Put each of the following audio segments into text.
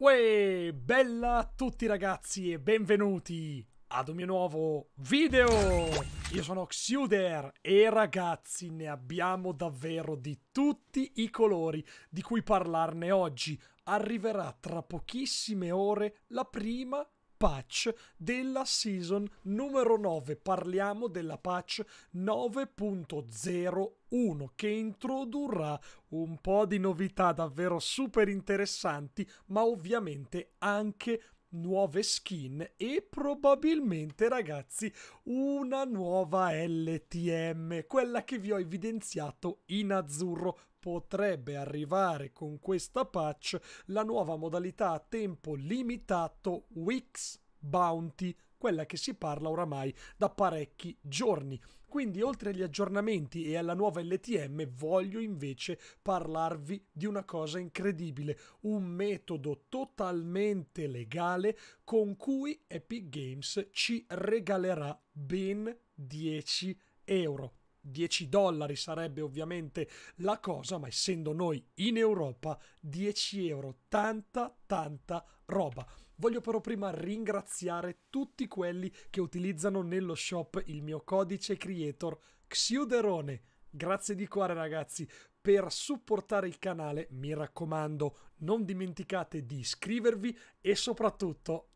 Uè, bella a tutti ragazzi e benvenuti ad un mio nuovo video! Io sono Xuder e ragazzi ne abbiamo davvero di tutti i colori di cui parlarne oggi. Arriverà tra pochissime ore la prima patch della season numero 9. Parliamo della patch 9.01 che introdurrà un po' di novità davvero super interessanti, ma ovviamente anche nuove skin e probabilmente ragazzi una nuova LTM, quella che vi ho evidenziato in azzurro potrebbe arrivare con questa patch la nuova modalità a tempo limitato Wix Bounty, quella che si parla oramai da parecchi giorni. Quindi oltre agli aggiornamenti e alla nuova LTM voglio invece parlarvi di una cosa incredibile, un metodo totalmente legale con cui Epic Games ci regalerà ben 10 euro. 10 dollari sarebbe ovviamente la cosa, ma essendo noi in Europa, 10 euro, tanta, tanta roba. Voglio però prima ringraziare tutti quelli che utilizzano nello shop il mio codice creator Xiuderone. Grazie di cuore ragazzi per supportare il canale, mi raccomando, non dimenticate di iscrivervi e soprattutto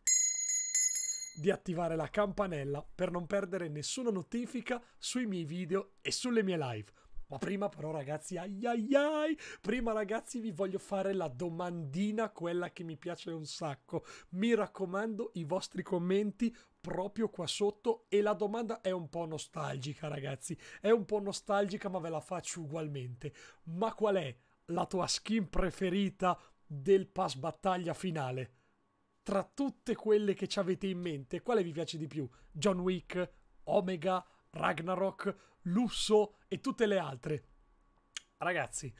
di attivare la campanella per non perdere nessuna notifica sui miei video e sulle mie live. Ma prima però ragazzi, ai ai ai, prima ragazzi vi voglio fare la domandina, quella che mi piace un sacco. Mi raccomando i vostri commenti proprio qua sotto e la domanda è un po' nostalgica ragazzi, è un po' nostalgica ma ve la faccio ugualmente. Ma qual è la tua skin preferita del pass battaglia finale? tra tutte quelle che ci avete in mente, quale vi piace di più? John Wick, Omega, Ragnarok, Lusso e tutte le altre. Ragazzi,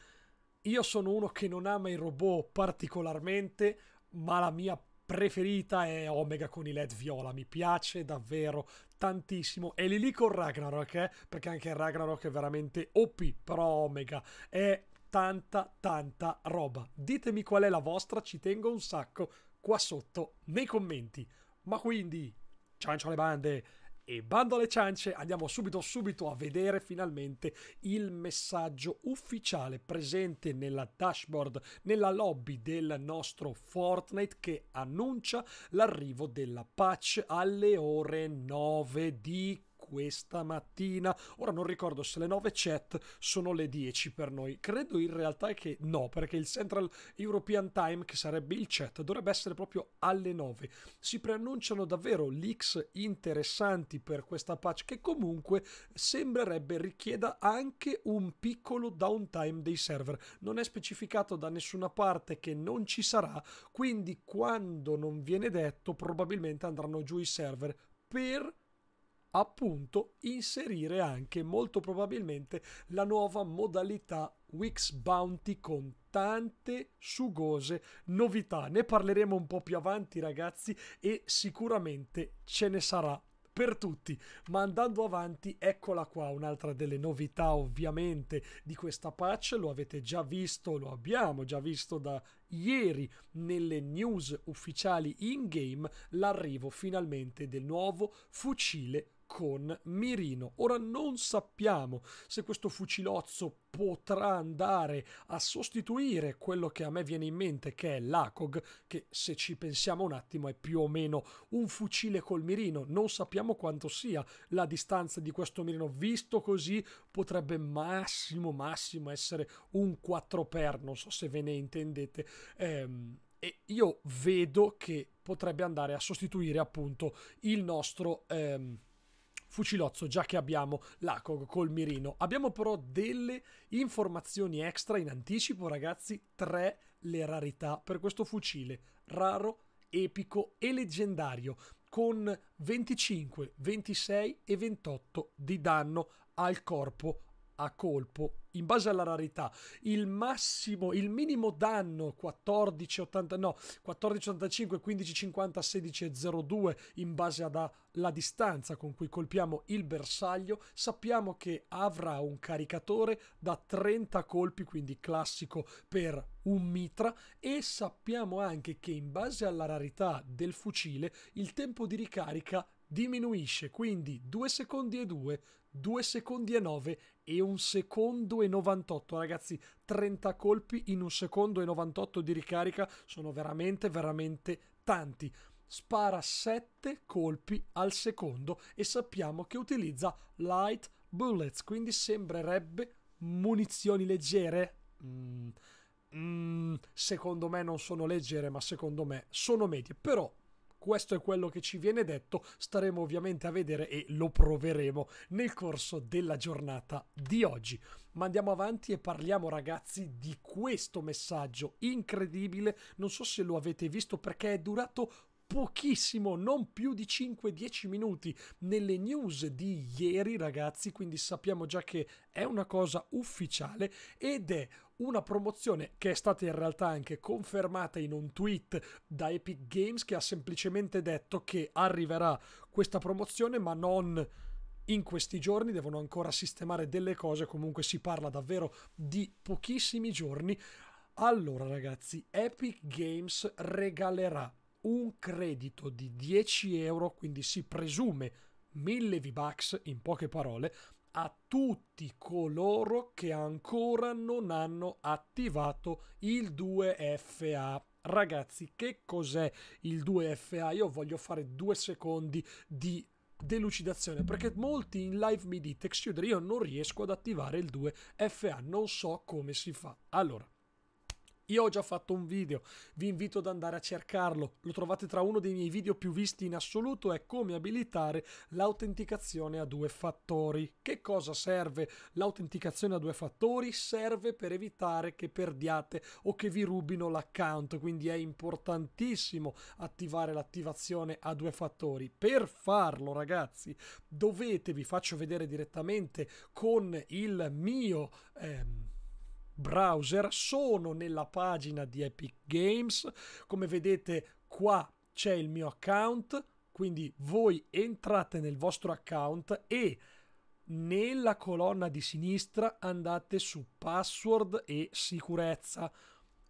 io sono uno che non ama i robot particolarmente, ma la mia preferita è Omega con i LED viola, mi piace davvero tantissimo. E lì lì con Ragnarok, eh? perché anche Ragnarok è veramente OP, però Omega è tanta tanta roba. Ditemi qual è la vostra, ci tengo un sacco qua sotto nei commenti. Ma quindi, ciancio alle bande e bando alle ciance, andiamo subito subito a vedere finalmente il messaggio ufficiale presente nella dashboard, nella lobby del nostro Fortnite che annuncia l'arrivo della patch alle ore 9 di questa mattina. Ora non ricordo se le 9 chat sono le 10 per noi. Credo in realtà che no, perché il Central European Time, che sarebbe il chat, dovrebbe essere proprio alle 9. Si preannunciano davvero leaks interessanti per questa patch che comunque sembrerebbe richieda anche un piccolo downtime dei server. Non è specificato da nessuna parte che non ci sarà, quindi quando non viene detto probabilmente andranno giù i server per appunto inserire anche molto probabilmente la nuova modalità Wix Bounty con tante sugose novità. Ne parleremo un po' più avanti ragazzi e sicuramente ce ne sarà per tutti. Ma andando avanti, eccola qua un'altra delle novità ovviamente di questa patch, lo avete già visto, lo abbiamo già visto da ieri nelle news ufficiali in game, l'arrivo finalmente del nuovo fucile con mirino. Ora non sappiamo se questo fucilozzo potrà andare a sostituire quello che a me viene in mente che è l'ACOG, che se ci pensiamo un attimo è più o meno un fucile col mirino. Non sappiamo quanto sia la distanza di questo mirino. Visto così potrebbe massimo massimo essere un 4x, non so se ve ne intendete. Ehm, e io vedo che potrebbe andare a sostituire appunto il nostro... Ehm, fucilozzo già che abbiamo l'ACOG col mirino. Abbiamo però delle informazioni extra in anticipo ragazzi, tre le rarità per questo fucile, raro, epico e leggendario con 25, 26 e 28 di danno al corpo a colpo, in base alla rarità, il massimo, il minimo danno 14,80, no, 14,85, 15,50, 16,02 in base alla distanza con cui colpiamo il bersaglio, sappiamo che avrà un caricatore da 30 colpi, quindi classico per un mitra e sappiamo anche che in base alla rarità del fucile il tempo di ricarica diminuisce, quindi 2 secondi e 2 2 secondi e 9 e un secondo e 98 ragazzi 30 colpi in un secondo e 98 di ricarica sono veramente veramente tanti spara 7 colpi al secondo e sappiamo che utilizza light bullets quindi sembrerebbe munizioni leggere mm, mm, secondo me non sono leggere ma secondo me sono medie però questo è quello che ci viene detto, staremo ovviamente a vedere e lo proveremo nel corso della giornata di oggi. Ma andiamo avanti e parliamo ragazzi di questo messaggio incredibile, non so se lo avete visto perché è durato pochissimo, non più di 5-10 minuti nelle news di ieri, ragazzi. Quindi sappiamo già che è una cosa ufficiale ed è una promozione che è stata in realtà anche confermata in un tweet da Epic Games che ha semplicemente detto che arriverà questa promozione ma non in questi giorni devono ancora sistemare delle cose, comunque si parla davvero di pochissimi giorni. Allora ragazzi, Epic Games regalerà un credito di 10 euro, quindi si presume 1000 V-Bucks in poche parole, a tutti coloro che ancora non hanno attivato il 2FA. Ragazzi, che cos'è il 2FA? Io voglio fare due secondi di delucidazione perché molti in live mi dite Extruder io non riesco ad attivare il 2FA non so come si fa allora io ho già fatto un video, vi invito ad andare a cercarlo, lo trovate tra uno dei miei video più visti in assoluto, è come abilitare l'autenticazione a due fattori. Che cosa serve l'autenticazione a due fattori? Serve per evitare che perdiate o che vi rubino l'account, quindi è importantissimo attivare l'attivazione a due fattori. Per farlo ragazzi dovete, vi faccio vedere direttamente con il mio... Ehm, browser sono nella pagina di Epic Games come vedete qua c'è il mio account quindi voi entrate nel vostro account e nella colonna di sinistra andate su password e sicurezza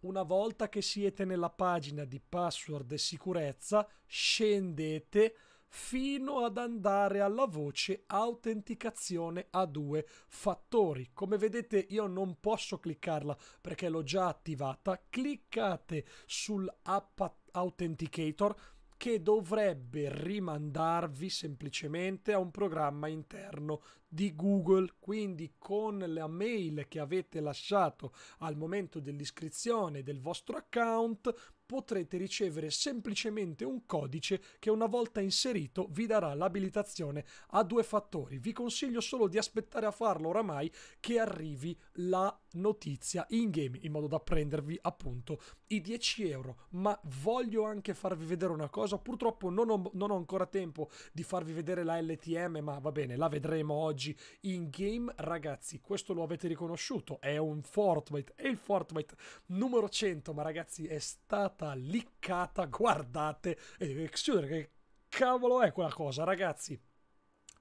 una volta che siete nella pagina di password e sicurezza scendete fino ad andare alla voce autenticazione a due fattori. Come vedete io non posso cliccarla perché l'ho già attivata. Cliccate sull'app Authenticator che dovrebbe rimandarvi semplicemente a un programma interno di Google. Quindi con la mail che avete lasciato al momento dell'iscrizione del vostro account potrete ricevere semplicemente un codice che una volta inserito vi darà l'abilitazione a due fattori. Vi consiglio solo di aspettare a farlo oramai che arrivi la notizia in game in modo da prendervi appunto i 10 euro. Ma voglio anche farvi vedere una cosa, purtroppo non ho, non ho ancora tempo di farvi vedere la LTM, ma va bene, la vedremo oggi in game. Ragazzi, questo lo avete riconosciuto, è un Fortnite, è il Fortnite numero 100, ma ragazzi è stata liccata, guardate, e chiudere che cavolo è quella cosa, ragazzi?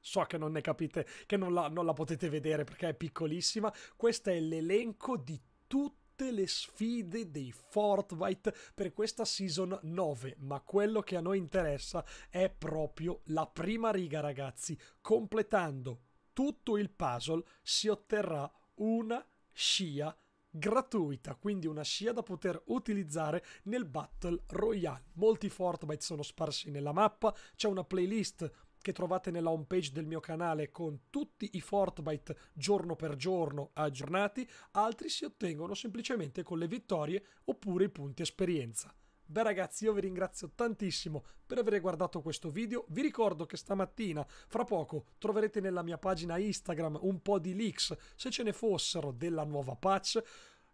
so che non ne capite, che non la, non la potete vedere perché è piccolissima, questo è l'elenco di tutti le sfide dei Fortnite per questa season 9, ma quello che a noi interessa è proprio la prima riga, ragazzi. Completando tutto il puzzle si otterrà una scia gratuita, quindi una scia da poter utilizzare nel Battle Royale. Molti Fortnite sono sparsi nella mappa, c'è una playlist che trovate nella home page del mio canale con tutti i Fortnite giorno per giorno aggiornati, altri si ottengono semplicemente con le vittorie oppure i punti esperienza. Beh ragazzi io vi ringrazio tantissimo per aver guardato questo video, vi ricordo che stamattina, fra poco, troverete nella mia pagina Instagram un po' di leaks se ce ne fossero della nuova patch,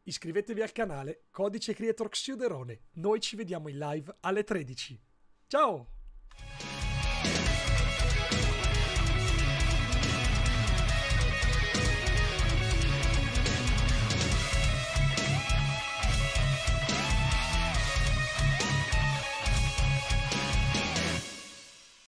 iscrivetevi al canale Codice Creator Xiuderone, noi ci vediamo in live alle 13. Ciao!